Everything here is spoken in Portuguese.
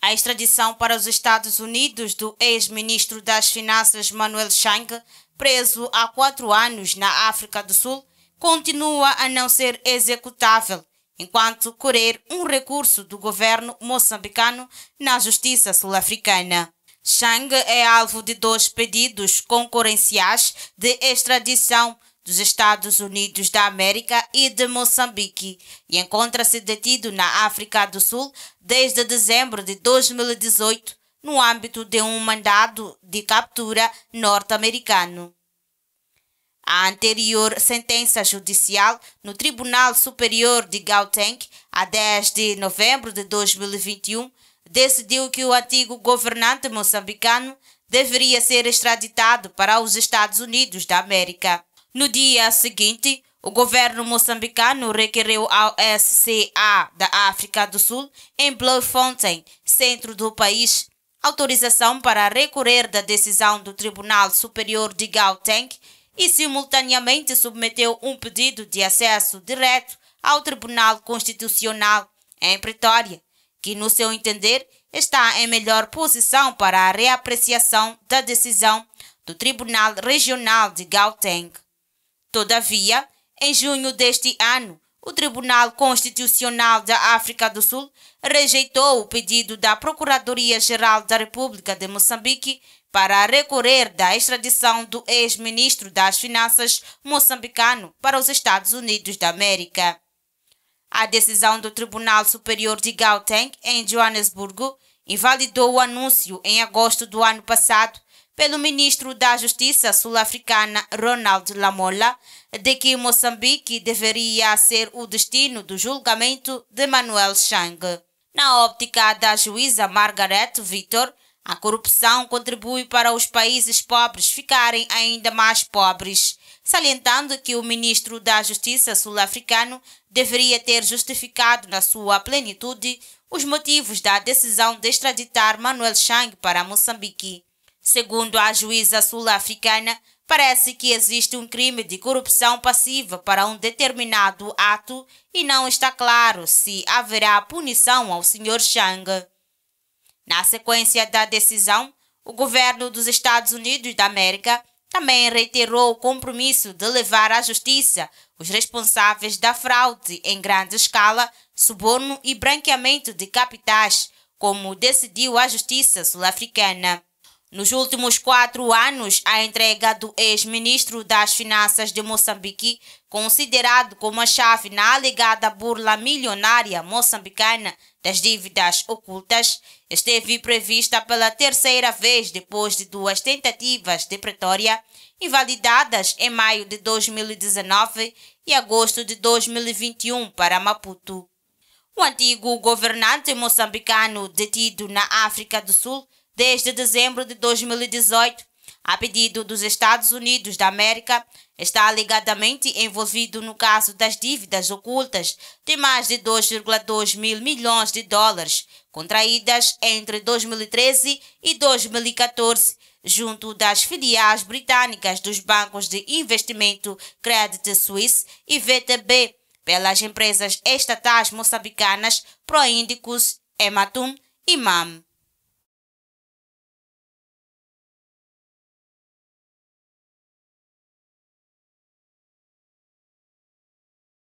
A extradição para os Estados Unidos do ex-ministro das Finanças Manuel Chang, preso há quatro anos na África do Sul, continua a não ser executável, enquanto correr um recurso do governo moçambicano na Justiça Sul-Africana. Chang é alvo de dois pedidos concorrenciais de extradição dos Estados Unidos da América e de Moçambique e encontra-se detido na África do Sul desde dezembro de 2018 no âmbito de um mandado de captura norte-americano. A anterior sentença judicial no Tribunal Superior de Gauteng, a 10 de novembro de 2021, decidiu que o antigo governante moçambicano deveria ser extraditado para os Estados Unidos da América. No dia seguinte, o governo moçambicano requereu ao SCA da África do Sul, em Bloemfontein, centro do país, autorização para recorrer da decisão do Tribunal Superior de Gauteng e simultaneamente submeteu um pedido de acesso direto ao Tribunal Constitucional em Pretória, que, no seu entender, está em melhor posição para a reapreciação da decisão do Tribunal Regional de Gauteng. Todavia, em junho deste ano, o Tribunal Constitucional da África do Sul rejeitou o pedido da Procuradoria-Geral da República de Moçambique para recorrer da extradição do ex-ministro das Finanças moçambicano para os Estados Unidos da América. A decisão do Tribunal Superior de Gauteng, em Joanesburgo, invalidou o anúncio em agosto do ano passado pelo ministro da Justiça sul-africana Ronald Lamola de que Moçambique deveria ser o destino do julgamento de Manuel Chang. Na óptica da juíza Margaret Victor, a corrupção contribui para os países pobres ficarem ainda mais pobres, salientando que o ministro da Justiça sul-africano deveria ter justificado na sua plenitude os motivos da decisão de extraditar Manuel Chang para Moçambique. Segundo a juíza sul-africana, parece que existe um crime de corrupção passiva para um determinado ato e não está claro se haverá punição ao Sr. Chang. Na sequência da decisão, o governo dos Estados Unidos da América também reiterou o compromisso de levar à justiça os responsáveis da fraude em grande escala, suborno e branqueamento de capitais, como decidiu a Justiça Sul-Africana. Nos últimos quatro anos, a entrega do ex-ministro das Finanças de Moçambique, considerado como a chave na alegada burla milionária moçambicana das dívidas ocultas, esteve prevista pela terceira vez depois de duas tentativas de Pretória, invalidadas em maio de 2019 e agosto de 2021 para Maputo. O antigo governante moçambicano detido na África do Sul desde dezembro de 2018, a pedido dos Estados Unidos da América, está alegadamente envolvido no caso das dívidas ocultas de mais de 2,2 mil milhões de dólares contraídas entre 2013 e 2014 junto das filiais britânicas dos bancos de investimento Credit Suisse e VTB pelas empresas estatais moçambicanas Proíndicos, Ematum e MAM.